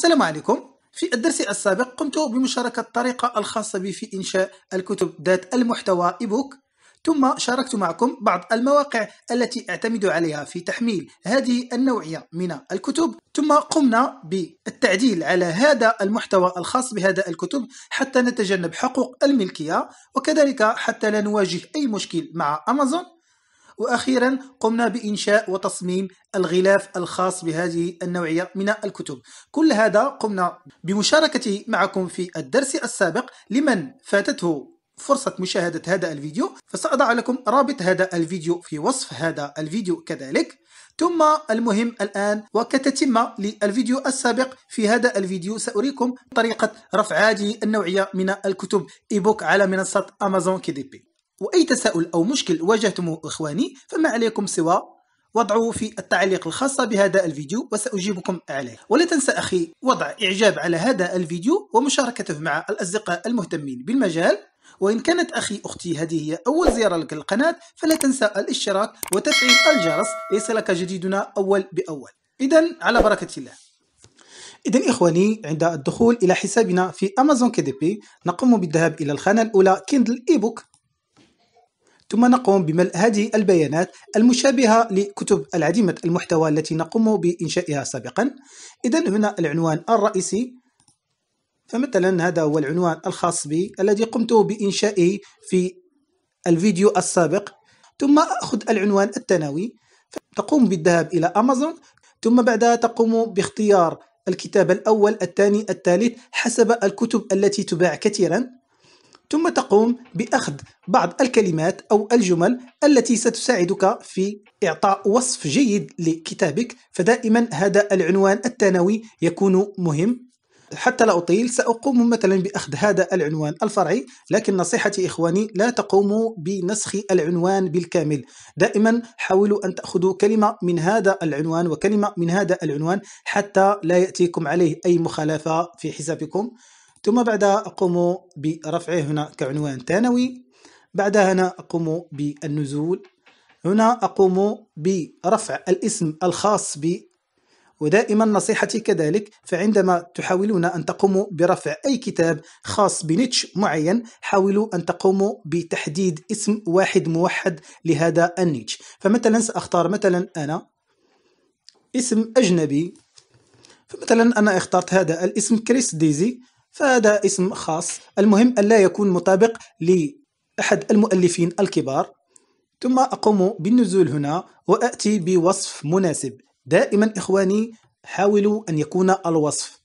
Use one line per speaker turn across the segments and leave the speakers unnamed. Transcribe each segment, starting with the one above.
السلام عليكم في الدرس السابق قمت بمشاركة الطريقة الخاصة بي في إنشاء الكتب ذات المحتوى إيبوك ثم شاركت معكم بعض المواقع التي اعتمد عليها في تحميل هذه النوعية من الكتب ثم قمنا بالتعديل على هذا المحتوى الخاص بهذا الكتب حتى نتجنب حقوق الملكية وكذلك حتى لا نواجه أي مشكل مع أمازون وأخيرا قمنا بإنشاء وتصميم الغلاف الخاص بهذه النوعية من الكتب كل هذا قمنا بمشاركته معكم في الدرس السابق لمن فاتته فرصة مشاهدة هذا الفيديو فسأضع لكم رابط هذا الفيديو في وصف هذا الفيديو كذلك ثم المهم الآن وكتتمة للفيديو السابق في هذا الفيديو سأريكم طريقة رفع هذه النوعية من الكتب إيبوك على منصة أمازون كيديبي وأي تساؤل أو مشكل واجهتموه إخواني فما عليكم سوى وضعه في التعليق الخاصة بهذا الفيديو وسأجيبكم عليه ولا تنسى أخي وضع إعجاب على هذا الفيديو ومشاركته مع الأصدقاء المهتمين بالمجال وإن كانت أخي أختي هذه هي أول زيارة لك للقناة فلا تنسى الاشتراك وتفعيل الجرس ليصلك جديدنا أول بأول إذا على بركة الله إذا إخواني عند الدخول إلى حسابنا في أمازون كي دي بي نقوم بالذهاب إلى الخانة الأولى كيندل إيبوك ثم نقوم بملء هذه البيانات المشابهة لكتب العديمة المحتوى التي نقوم بإنشائها سابقا إذا هنا العنوان الرئيسي فمثلا هذا هو العنوان الخاص بي الذي قمت بإنشائه في الفيديو السابق ثم أخذ العنوان الثانوي تقوم بالذهاب إلى أمازون ثم بعدها تقوم باختيار الكتاب الأول الثاني الثالث حسب الكتب التي تباع كثيرا ثم تقوم بأخذ بعض الكلمات أو الجمل التي ستساعدك في إعطاء وصف جيد لكتابك فدائما هذا العنوان الثانوي يكون مهم حتى لا أطيل سأقوم مثلا بأخذ هذا العنوان الفرعي لكن نصيحتي إخواني لا تقوموا بنسخ العنوان بالكامل دائما حاولوا أن تأخذوا كلمة من هذا العنوان وكلمة من هذا العنوان حتى لا يأتيكم عليه أي مخالفة في حسابكم ثم بعدها أقوم برفعه هنا كعنوان ثانوي بعدها هنا أقوم بالنزول هنا أقوم برفع الاسم الخاص بي ودائما نصيحتي كذلك فعندما تحاولون أن تقوموا برفع أي كتاب خاص بنيتش معين حاولوا أن تقوموا بتحديد اسم واحد موحد لهذا النيتش فمثلا سأختار مثلا أنا اسم أجنبي فمثلا أنا اخترت هذا الاسم كريس ديزي فهذا اسم خاص المهم ألا يكون مطابق لأحد المؤلفين الكبار ثم أقوم بالنزول هنا وأتي بوصف مناسب دائما إخواني حاولوا أن يكون الوصف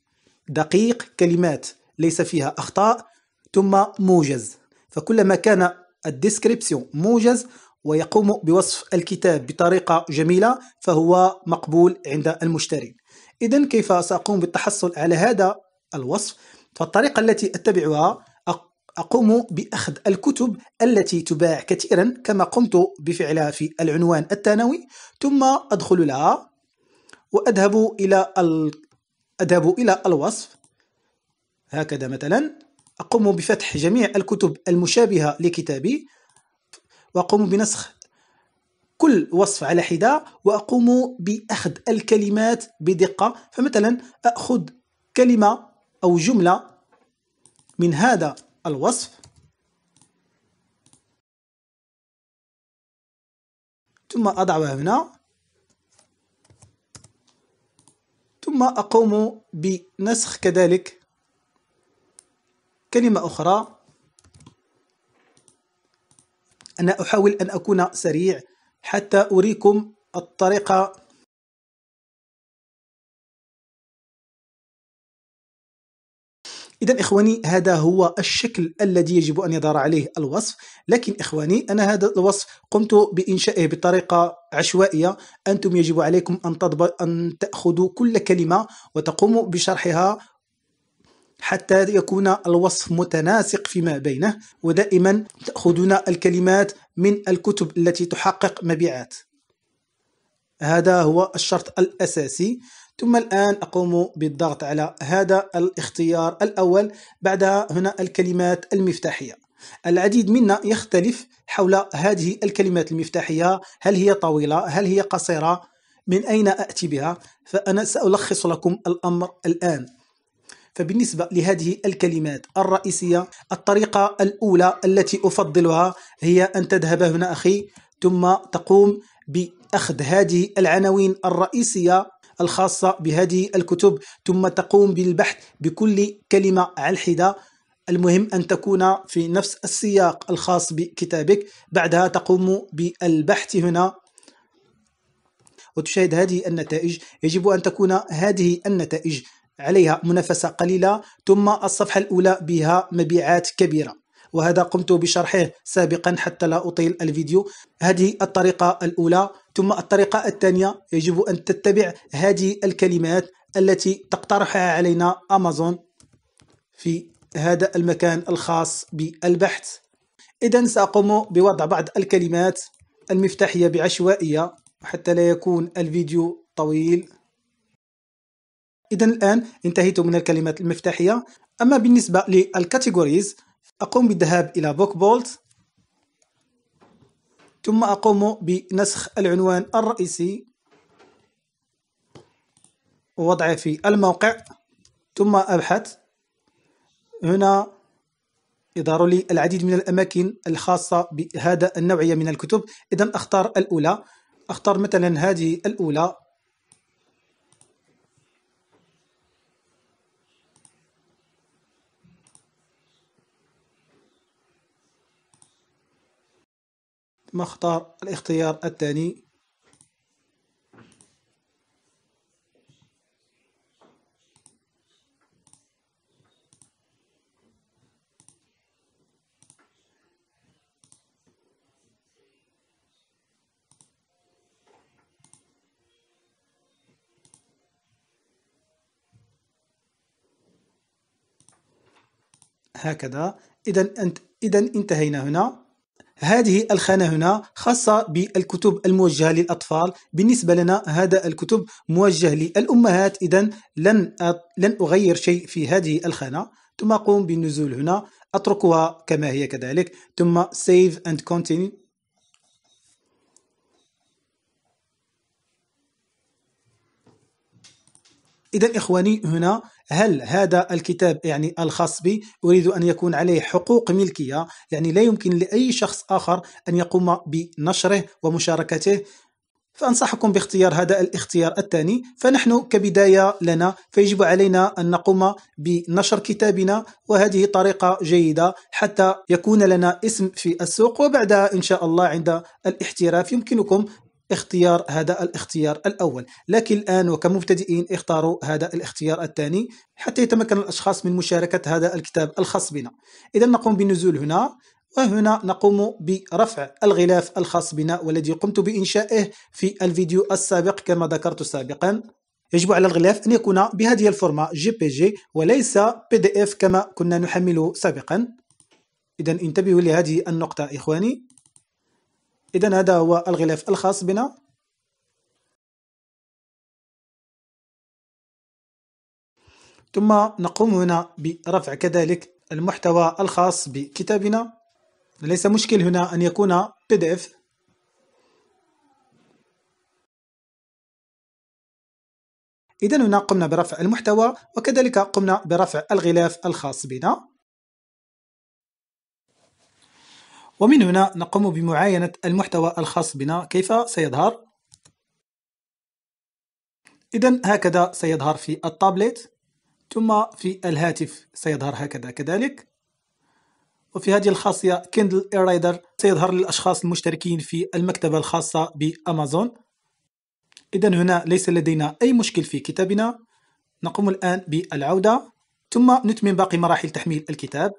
دقيق كلمات ليس فيها أخطاء ثم موجز فكلما كان الديسكريبسيون موجز ويقوم بوصف الكتاب بطريقة جميلة فهو مقبول عند المشتري إذا كيف سأقوم بالتحصل على هذا الوصف فالطريقة التي أتبعها أقوم بأخذ الكتب التي تباع كثيرا كما قمت بفعلها في العنوان الثانوي ثم أدخل لها وأذهب إلى أذهب إلى الوصف هكذا مثلا أقوم بفتح جميع الكتب المشابهة لكتابي وأقوم بنسخ كل وصف على حدة وأقوم بأخذ الكلمات بدقة فمثلا أخذ
كلمة أو جملة من هذا الوصف ثم أضعها هنا ثم أقوم
بنسخ كذلك كلمة أخرى
أنا أحاول أن أكون سريع حتى أريكم الطريقة إذا إخواني هذا هو الشكل الذي يجب أن يدار
عليه الوصف لكن إخواني أنا هذا الوصف قمت بإنشائه بطريقة عشوائية أنتم يجب عليكم أن, أن تأخذوا كل كلمة وتقوموا بشرحها حتى يكون الوصف متناسق فيما بينه ودائما تأخذون الكلمات من الكتب التي تحقق مبيعات هذا هو الشرط الأساسي ثم الآن أقوم بالضغط على هذا الاختيار الأول بعدها هنا الكلمات المفتاحية العديد منا يختلف حول هذه الكلمات المفتاحية هل هي طويلة هل هي قصيرة من أين أأتي بها فأنا سألخص لكم الأمر الآن فبالنسبة لهذه الكلمات الرئيسية الطريقة الأولى التي أفضلها هي أن تذهب هنا أخي ثم تقوم بأخذ هذه العناوين الرئيسية الخاصة بهذه الكتب ثم تقوم بالبحث بكل كلمة على الحدة المهم أن تكون في نفس السياق الخاص بكتابك بعدها تقوم بالبحث هنا وتشاهد هذه النتائج يجب أن تكون هذه النتائج عليها منافسة قليلة ثم الصفحة الأولى بها مبيعات كبيرة وهذا قمت بشرحه سابقا حتى لا أطيل الفيديو هذه الطريقة الأولى ثم الطريقة الثانية يجب أن تتبع هذه الكلمات التي تقترحها علينا أمازون في هذا المكان الخاص بالبحث إذا سأقوم بوضع بعض الكلمات المفتاحية بعشوائية حتى لا يكون الفيديو طويل إذا الآن انتهيت من الكلمات المفتاحية أما بالنسبة للكاتيجوريز أقوم بالذهاب إلى بوك بولت ثم أقوم بنسخ العنوان الرئيسي ووضعه في الموقع ثم أبحث هنا يظهر لي العديد من الأماكن الخاصة بهذا النوعية من الكتب إذا أختار الأولى أختار مثلا هذه الأولى مختار الاختيار الثاني هكذا إذا أنت إذا انتهينا هنا هذه الخانة هنا خاصة بالكتب الموجهة للأطفال بالنسبة لنا هذا الكتب موجه للأمهات إذا لن لن أغير شيء في هذه الخانة ثم أقوم بالنزول هنا أتركها كما هي كذلك ثم save and continue إذا إخواني هنا هل هذا الكتاب يعني الخاص بي أريد أن يكون عليه حقوق ملكية يعني لا يمكن لأي شخص آخر أن يقوم بنشره ومشاركته فأنصحكم باختيار هذا الاختيار الثاني فنحن كبداية لنا فيجب علينا أن نقوم بنشر كتابنا وهذه طريقة جيدة حتى يكون لنا اسم في السوق وبعدها إن شاء الله عند الاحتراف يمكنكم اختيار هذا الاختيار الأول لكن الآن وكمبتدئين اختاروا هذا الاختيار الثاني حتى يتمكن الأشخاص من مشاركة هذا الكتاب الخاص بنا إذا نقوم بالنزول هنا وهنا نقوم برفع الغلاف الخاص بنا والذي قمت بإنشائه في الفيديو السابق كما ذكرت سابقا يجب على الغلاف أن يكون بهذه الفورمه جي بي جي وليس بي دي اف كما كنا نحمله سابقا إذا انتبهوا
لهذه النقطة إخواني إذا هذا هو الغلاف الخاص بنا ثم نقوم هنا برفع كذلك المحتوى الخاص بكتابنا ليس مشكل هنا أن يكون PDF إذا هنا قمنا برفع المحتوى وكذلك قمنا برفع الغلاف الخاص بنا
ومن هنا نقوم بمعاينة المحتوى الخاص بنا كيف سيظهر إذا هكذا سيظهر في التابلت ثم في الهاتف سيظهر هكذا كذلك وفي هذه الخاصية كيندل إيرايدر سيظهر للأشخاص المشتركين في المكتبة الخاصة بأمازون إذا هنا ليس لدينا أي مشكل في كتابنا نقوم الآن
بالعودة ثم نتمم باقي مراحل تحميل الكتاب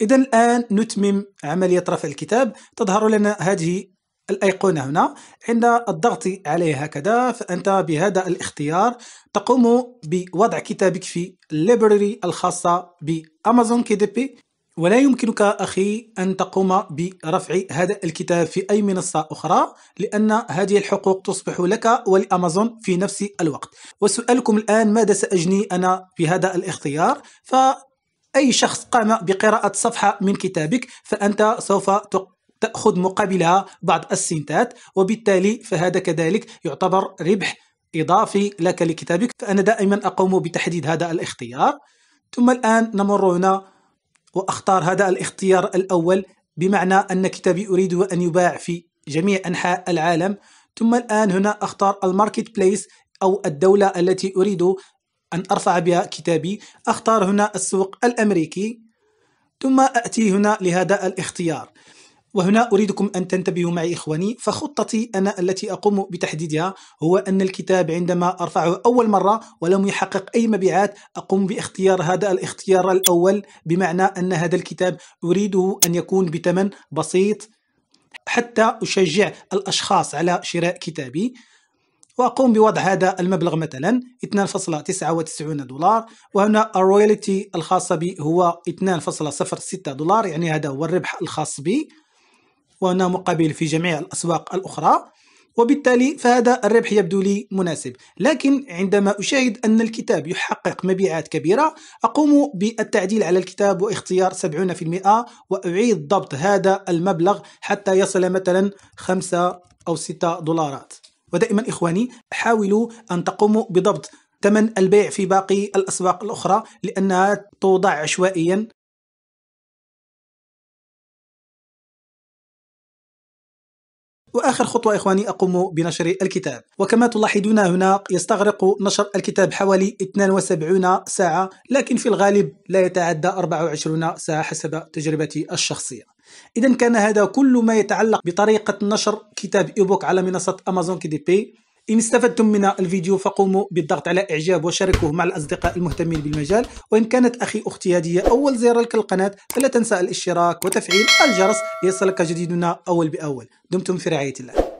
إذا الآن نتمم عملية رفع الكتاب تظهر لنا هذه
الأيقونة هنا عند الضغط عليه هكذا فأنت بهذا الاختيار تقوم بوضع كتابك في الليبراري الخاصة بأمازون كي دي بي ولا يمكنك أخي أن تقوم برفع هذا الكتاب في أي منصة أخرى لأن هذه الحقوق تصبح لك ولأمازون في نفس الوقت وسؤالكم الآن ماذا سأجني أنا بهذا الاختيار ف أي شخص قام بقراءة صفحة من كتابك فأنت سوف تأخذ مقابلها بعض السنتات وبالتالي فهذا كذلك يعتبر ربح إضافي لك لكتابك فأنا دائما أقوم بتحديد هذا الاختيار ثم الآن نمر هنا وأختار هذا الاختيار الأول بمعنى أن كتابي أريد أن يباع في جميع أنحاء العالم ثم الآن هنا أختار الماركت بليس أو الدولة التي أريد أن أرفع بها كتابي أختار هنا السوق الأمريكي ثم أتي هنا لهذا الاختيار وهنا أريدكم أن تنتبهوا معي إخواني فخطتي أنا التي أقوم بتحديدها هو أن الكتاب عندما أرفعه أول مرة ولم يحقق أي مبيعات أقوم باختيار هذا الاختيار الأول بمعنى أن هذا الكتاب أريده أن يكون بثمن بسيط حتى أشجع الأشخاص على شراء كتابي وأقوم بوضع هذا المبلغ مثلا 2.99 دولار وهنا الرويالتي الخاصة بي هو 2.06 دولار يعني هذا هو الربح الخاص بي وهنا مقابل في جميع الأسواق الأخرى وبالتالي فهذا الربح يبدو لي مناسب لكن عندما أشاهد أن الكتاب يحقق مبيعات كبيرة أقوم بالتعديل على الكتاب واختيار 70% وأعيد ضبط هذا المبلغ حتى يصل مثلا 5 أو 6 دولارات ودائما إخواني حاولوا أن تقوموا بضبط
ثمن البيع في باقي الأسواق الأخرى لأنها توضع عشوائيا واخر خطوه اخواني اقوم بنشر الكتاب وكما تلاحظون هنا يستغرق
نشر الكتاب حوالي 72 ساعه لكن في الغالب لا يتعدى 24 ساعه حسب تجربتي الشخصيه إذا كان هذا كل ما يتعلق بطريقة نشر كتاب إيبوك على منصة أمازون كي دي بي إن استفدتم من الفيديو فقوموا بالضغط على إعجاب وشاركوه مع الأصدقاء المهتمين بالمجال وإن كانت أخي أختي هذه أول زيارة لك
القناة فلا تنسى الاشتراك وتفعيل الجرس ليصلك جديدنا أول بأول دمتم في رعاية الله